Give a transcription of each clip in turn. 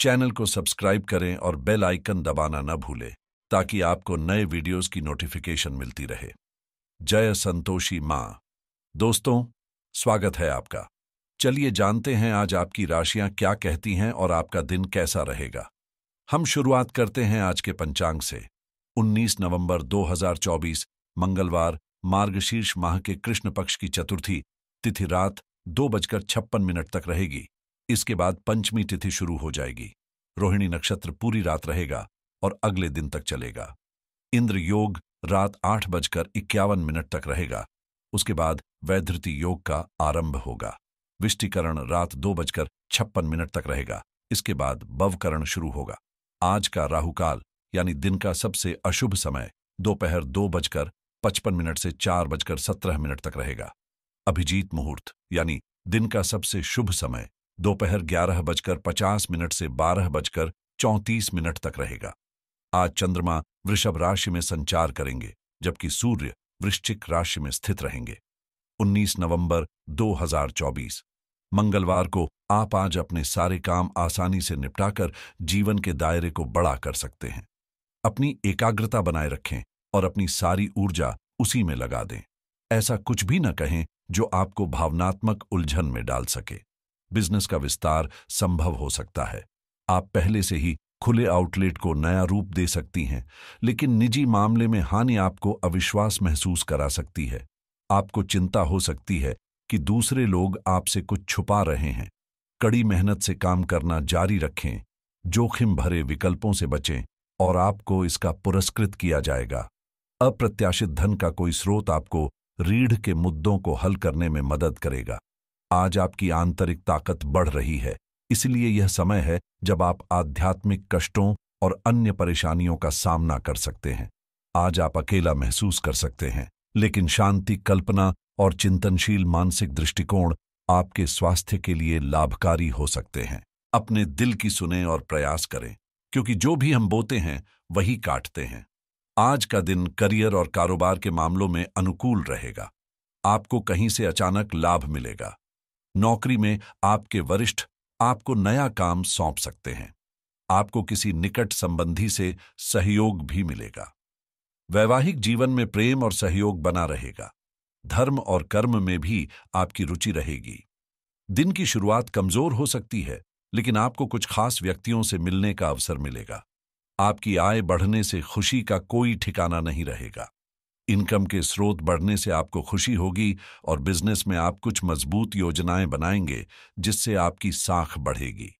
channel को subscribe करें और बेल आइकन दबाना न भूलें ताकि आपको नए वीडियोस की नोटिफिकेशन मिलती रहे जय संतोषी माँ दोस्तों स्वागत है आपका चलिए जानते हैं आज आपकी राशियां क्या कहती हैं और आपका दिन कैसा रहेगा हम शुरुआत करते हैं आज के पंचांग से 19 नवंबर 2024 मंगलवार मार्गशीर्ष माह के कृष्ण पक्ष की चतुर्थी तिथि रात दो बजकर छप्पन मिनट तक रहेगी इसके बाद पंचमी तिथि शुरू हो जाएगी रोहिणी नक्षत्र पूरी रात रहेगा और अगले दिन तक चलेगा इंद्र योग रात आठ बजकर इक्यावन मिनट तक रहेगा उसके बाद वैधृति योग का आरंभ होगा विष्टिकरण रात दो बजकर छप्पन मिनट तक रहेगा इसके बाद बवकरण शुरू होगा आज का राहुकाल यानी दिन का सबसे अशुभ समय दोपहर दो, दो बजकर पचपन मिनट से चार बजकर सत्रह मिनट तक रहेगा अभिजीत मुहूर्त यानी दिन का सबसे शुभ समय दोपहर ग्यारह बजकर पचास मिनट से बारह बजकर चौंतीस मिनट तक रहेगा आज चंद्रमा वृषभ राशि में संचार करेंगे जबकि सूर्य वृश्चिक राशि में स्थित रहेंगे 19 नवंबर 2024 मंगलवार को आप आज अपने सारे काम आसानी से निपटाकर जीवन के दायरे को बड़ा कर सकते हैं अपनी एकाग्रता बनाए रखें और अपनी सारी ऊर्जा उसी में लगा दें ऐसा कुछ भी न कहें जो आपको भावनात्मक उलझन में डाल सके बिजनेस का विस्तार संभव हो सकता है आप पहले से ही खुले आउटलेट को नया रूप दे सकती हैं लेकिन निजी मामले में हानि आपको अविश्वास महसूस करा सकती है आपको चिंता हो सकती है कि दूसरे लोग आपसे कुछ छुपा रहे हैं कड़ी मेहनत से काम करना जारी रखें जोखिम भरे विकल्पों से बचें और आपको इसका पुरस्कृत किया जाएगा अप्रत्याशित धन का कोई स्रोत आपको रीढ़ के मुद्दों को हल करने में मदद करेगा आज आपकी आंतरिक ताकत बढ़ रही है इसलिए यह समय है जब आप आध्यात्मिक कष्टों और अन्य परेशानियों का सामना कर सकते हैं आज आप अकेला महसूस कर सकते हैं लेकिन शांति कल्पना और चिंतनशील मानसिक दृष्टिकोण आपके स्वास्थ्य के लिए लाभकारी हो सकते हैं अपने दिल की सुने और प्रयास करें क्योंकि जो भी हम बोते हैं वही काटते हैं आज का दिन करियर और कारोबार के मामलों में अनुकूल रहेगा आपको कहीं से अचानक लाभ मिलेगा नौकरी में आपके वरिष्ठ आपको नया काम सौंप सकते हैं आपको किसी निकट संबंधी से सहयोग भी मिलेगा वैवाहिक जीवन में प्रेम और सहयोग बना रहेगा धर्म और कर्म में भी आपकी रुचि रहेगी दिन की शुरुआत कमजोर हो सकती है लेकिन आपको कुछ खास व्यक्तियों से मिलने का अवसर मिलेगा आपकी आय बढ़ने से खुशी का कोई ठिकाना नहीं रहेगा इनकम के स्रोत बढ़ने से आपको खुशी होगी और बिजनेस में आप कुछ मजबूत योजनाएं बनाएंगे जिससे आपकी साख बढ़ेगी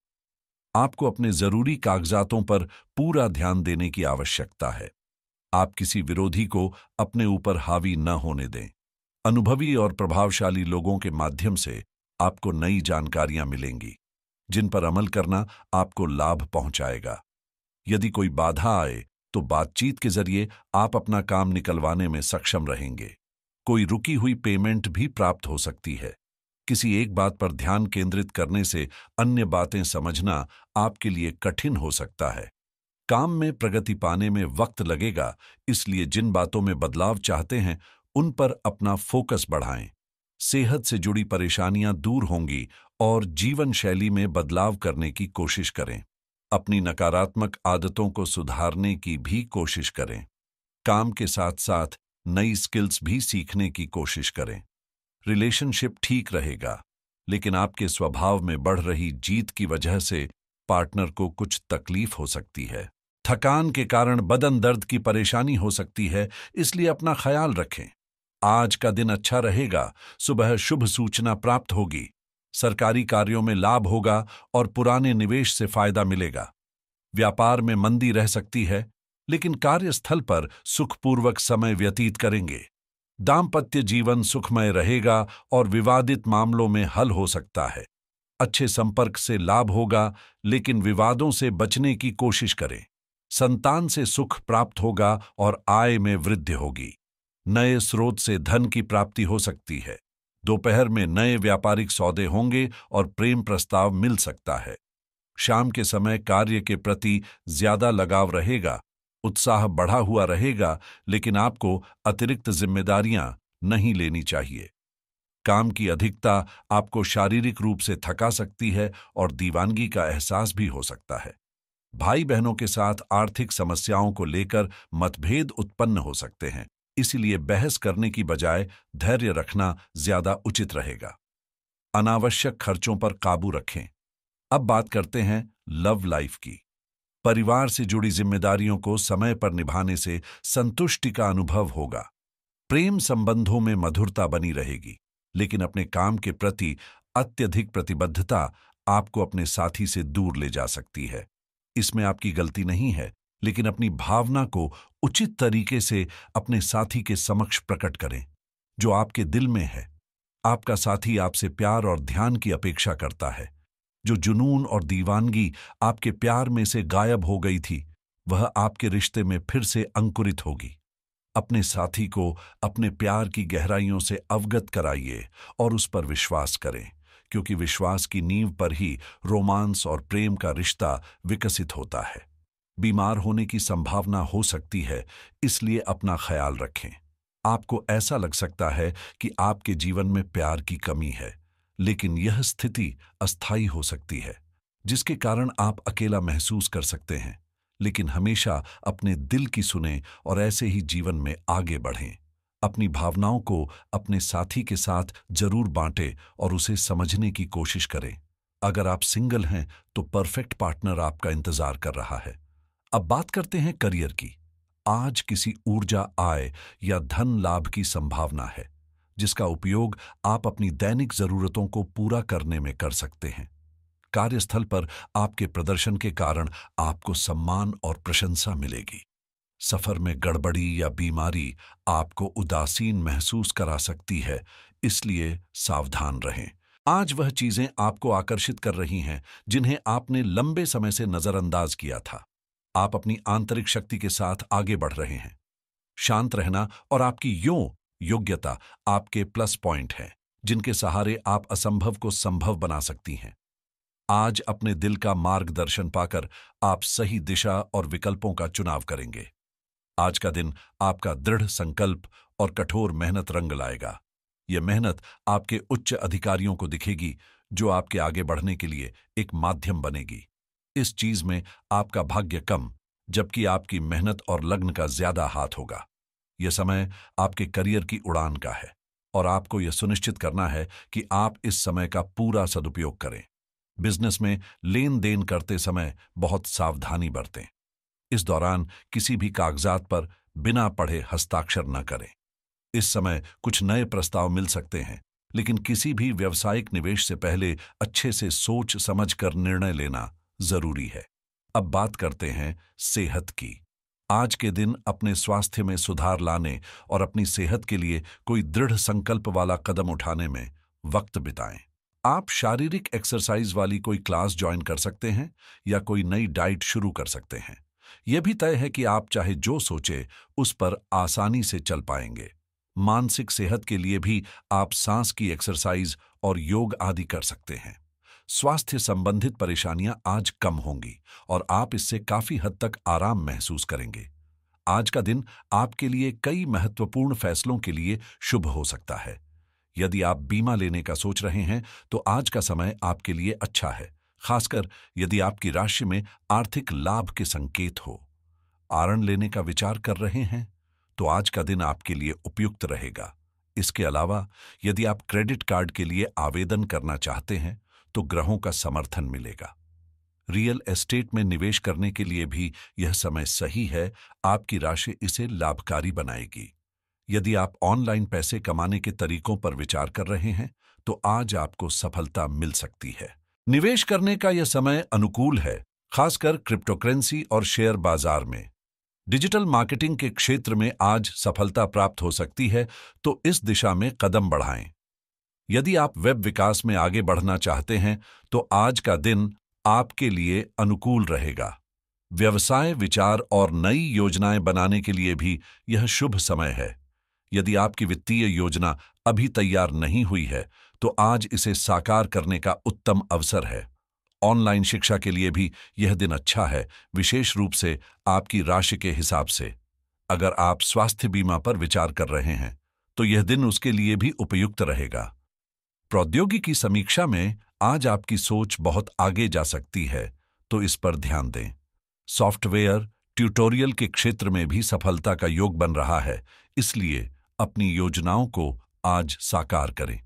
आपको अपने जरूरी कागजातों पर पूरा ध्यान देने की आवश्यकता है आप किसी विरोधी को अपने ऊपर हावी न होने दें अनुभवी और प्रभावशाली लोगों के माध्यम से आपको नई जानकारियां मिलेंगी जिन पर अमल करना आपको लाभ पहुंचाएगा यदि कोई बाधा आए तो बातचीत के जरिए आप अपना काम निकलवाने में सक्षम रहेंगे कोई रुकी हुई पेमेंट भी प्राप्त हो सकती है किसी एक बात पर ध्यान केंद्रित करने से अन्य बातें समझना आपके लिए कठिन हो सकता है काम में प्रगति पाने में वक्त लगेगा इसलिए जिन बातों में बदलाव चाहते हैं उन पर अपना फोकस बढ़ाएं सेहत से जुड़ी परेशानियां दूर होंगी और जीवन शैली में बदलाव करने की कोशिश करें अपनी नकारात्मक आदतों को सुधारने की भी कोशिश करें काम के साथ साथ नई स्किल्स भी सीखने की कोशिश करें रिलेशनशिप ठीक रहेगा लेकिन आपके स्वभाव में बढ़ रही जीत की वजह से पार्टनर को कुछ तकलीफ हो सकती है थकान के कारण बदन दर्द की परेशानी हो सकती है इसलिए अपना ख्याल रखें आज का दिन अच्छा रहेगा सुबह शुभ सूचना प्राप्त होगी सरकारी कार्यों में लाभ होगा और पुराने निवेश से फायदा मिलेगा व्यापार में मंदी रह सकती है लेकिन कार्यस्थल पर सुखपूर्वक समय व्यतीत करेंगे दाम्पत्य जीवन सुखमय रहेगा और विवादित मामलों में हल हो सकता है अच्छे संपर्क से लाभ होगा लेकिन विवादों से बचने की कोशिश करें संतान से सुख प्राप्त होगा और आय में वृद्धि होगी नए स्रोत से धन की प्राप्ति हो सकती है दोपहर में नए व्यापारिक सौदे होंगे और प्रेम प्रस्ताव मिल सकता है शाम के समय कार्य के प्रति ज्यादा लगाव रहेगा उत्साह बढ़ा हुआ रहेगा लेकिन आपको अतिरिक्त जिम्मेदारियां नहीं लेनी चाहिए काम की अधिकता आपको शारीरिक रूप से थका सकती है और दीवानगी का एहसास भी हो सकता है भाई बहनों के साथ आर्थिक समस्याओं को लेकर मतभेद उत्पन्न हो सकते हैं इसीलिए बहस करने की बजाय धैर्य रखना ज्यादा उचित रहेगा अनावश्यक खर्चों पर काबू रखें अब बात करते हैं लव लाइफ की परिवार से जुड़ी जिम्मेदारियों को समय पर निभाने से संतुष्टि का अनुभव होगा प्रेम संबंधों में मधुरता बनी रहेगी लेकिन अपने काम के प्रति अत्यधिक प्रतिबद्धता आपको अपने साथी से दूर ले जा सकती है इसमें आपकी गलती नहीं है लेकिन अपनी भावना को उचित तरीके से अपने साथी के समक्ष प्रकट करें जो आपके दिल में है आपका साथी आपसे प्यार और ध्यान की अपेक्षा करता है जो जुनून और दीवानगी आपके प्यार में से गायब हो गई थी वह आपके रिश्ते में फिर से अंकुरित होगी अपने साथी को अपने प्यार की गहराइयों से अवगत कराइए और उस पर विश्वास करें क्योंकि विश्वास की नींव पर ही रोमांस और प्रेम का रिश्ता विकसित होता है बीमार होने की संभावना हो सकती है इसलिए अपना ख्याल रखें आपको ऐसा लग सकता है कि आपके जीवन में प्यार की कमी है लेकिन यह स्थिति अस्थायी हो सकती है जिसके कारण आप अकेला महसूस कर सकते हैं लेकिन हमेशा अपने दिल की सुने और ऐसे ही जीवन में आगे बढ़ें अपनी भावनाओं को अपने साथी के साथ जरूर बांटें और उसे समझने की कोशिश करें अगर आप सिंगल हैं तो परफेक्ट पार्टनर आपका इंतजार कर रहा है अब बात करते हैं करियर की आज किसी ऊर्जा आय या धन लाभ की संभावना है जिसका उपयोग आप अपनी दैनिक जरूरतों को पूरा करने में कर सकते हैं कार्यस्थल पर आपके प्रदर्शन के कारण आपको सम्मान और प्रशंसा मिलेगी सफर में गड़बड़ी या बीमारी आपको उदासीन महसूस करा सकती है इसलिए सावधान रहें आज वह चीजें आपको आकर्षित कर रही हैं जिन्हें आपने लंबे समय से नजरअंदाज किया था आप अपनी आंतरिक शक्ति के साथ आगे बढ़ रहे हैं शांत रहना और आपकी यो योग्यता आपके प्लस पॉइंट हैं जिनके सहारे आप असंभव को संभव बना सकती हैं आज अपने दिल का मार्गदर्शन पाकर आप सही दिशा और विकल्पों का चुनाव करेंगे आज का दिन आपका दृढ़ संकल्प और कठोर मेहनत रंग लाएगा यह मेहनत आपके उच्च अधिकारियों को दिखेगी जो आपके आगे बढ़ने के लिए एक माध्यम बनेगी इस चीज में आपका भाग्य कम जबकि आपकी मेहनत और लग्न का ज्यादा हाथ होगा यह समय आपके करियर की उड़ान का है और आपको यह सुनिश्चित करना है कि आप इस समय का पूरा सदुपयोग करें बिजनेस में लेन देन करते समय बहुत सावधानी बरतें इस दौरान किसी भी कागजात पर बिना पढ़े हस्ताक्षर न करें इस समय कुछ नए प्रस्ताव मिल सकते हैं लेकिन किसी भी व्यवसायिक निवेश से पहले अच्छे से सोच समझ कर निर्णय लेना जरूरी है अब बात करते हैं सेहत की आज के दिन अपने स्वास्थ्य में सुधार लाने और अपनी सेहत के लिए कोई दृढ़ संकल्प वाला कदम उठाने में वक्त बिताएं आप शारीरिक एक्सरसाइज वाली कोई क्लास ज्वाइन कर सकते हैं या कोई नई डाइट शुरू कर सकते हैं यह भी तय है कि आप चाहे जो सोचे उस पर आसानी से चल पाएंगे मानसिक सेहत के लिए भी आप सांस की एक्सरसाइज और योग आदि कर सकते हैं स्वास्थ्य संबंधित परेशानियां आज कम होंगी और आप इससे काफी हद तक आराम महसूस करेंगे आज का दिन आपके लिए कई महत्वपूर्ण फैसलों के लिए शुभ हो सकता है यदि आप बीमा लेने का सोच रहे हैं तो आज का समय आपके लिए अच्छा है खासकर यदि आपकी राशि में आर्थिक लाभ के संकेत हो आरण लेने का विचार कर रहे हैं तो आज का दिन आपके लिए उपयुक्त रहेगा इसके अलावा यदि आप क्रेडिट कार्ड के लिए आवेदन करना चाहते हैं तो ग्रहों का समर्थन मिलेगा रियल एस्टेट में निवेश करने के लिए भी यह समय सही है आपकी राशि इसे लाभकारी बनाएगी यदि आप ऑनलाइन पैसे कमाने के तरीकों पर विचार कर रहे हैं तो आज आपको सफलता मिल सकती है निवेश करने का यह समय अनुकूल है खासकर क्रिप्टोकरेंसी और शेयर बाजार में डिजिटल मार्केटिंग के क्षेत्र में आज सफलता प्राप्त हो सकती है तो इस दिशा में कदम बढ़ाएं यदि आप वेब विकास में आगे बढ़ना चाहते हैं तो आज का दिन आपके लिए अनुकूल रहेगा व्यवसाय विचार और नई योजनाएं बनाने के लिए भी यह शुभ समय है यदि आपकी वित्तीय योजना अभी तैयार नहीं हुई है तो आज इसे साकार करने का उत्तम अवसर है ऑनलाइन शिक्षा के लिए भी यह दिन अच्छा है विशेष रूप से आपकी राशि के हिसाब से अगर आप स्वास्थ्य बीमा पर विचार कर रहे हैं तो यह दिन उसके लिए भी उपयुक्त रहेगा प्रौद्योगिकी समीक्षा में आज आपकी सोच बहुत आगे जा सकती है तो इस पर ध्यान दें सॉफ्टवेयर ट्यूटोरियल के क्षेत्र में भी सफलता का योग बन रहा है इसलिए अपनी योजनाओं को आज साकार करें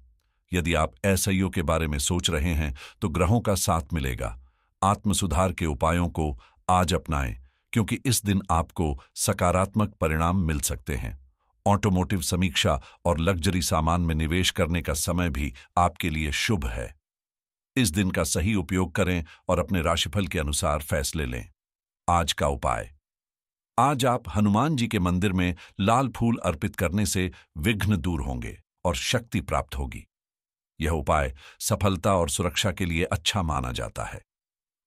यदि आप एसआईओ के बारे में सोच रहे हैं तो ग्रहों का साथ मिलेगा आत्म सुधार के उपायों को आज अपनाएं क्योंकि इस दिन आपको सकारात्मक परिणाम मिल सकते हैं ऑटोमोटिव समीक्षा और लग्जरी सामान में निवेश करने का समय भी आपके लिए शुभ है इस दिन का सही उपयोग करें और अपने राशिफल के अनुसार फैसले लें आज का उपाय आज आप हनुमान जी के मंदिर में लाल फूल अर्पित करने से विघ्न दूर होंगे और शक्ति प्राप्त होगी यह उपाय सफलता और सुरक्षा के लिए अच्छा माना जाता है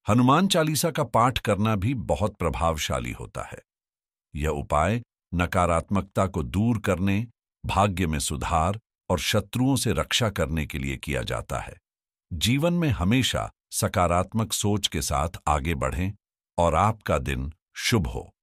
हनुमान चालीसा का पाठ करना भी बहुत प्रभावशाली होता है यह उपाय नकारात्मकता को दूर करने भाग्य में सुधार और शत्रुओं से रक्षा करने के लिए किया जाता है जीवन में हमेशा सकारात्मक सोच के साथ आगे बढ़ें और आपका दिन शुभ हो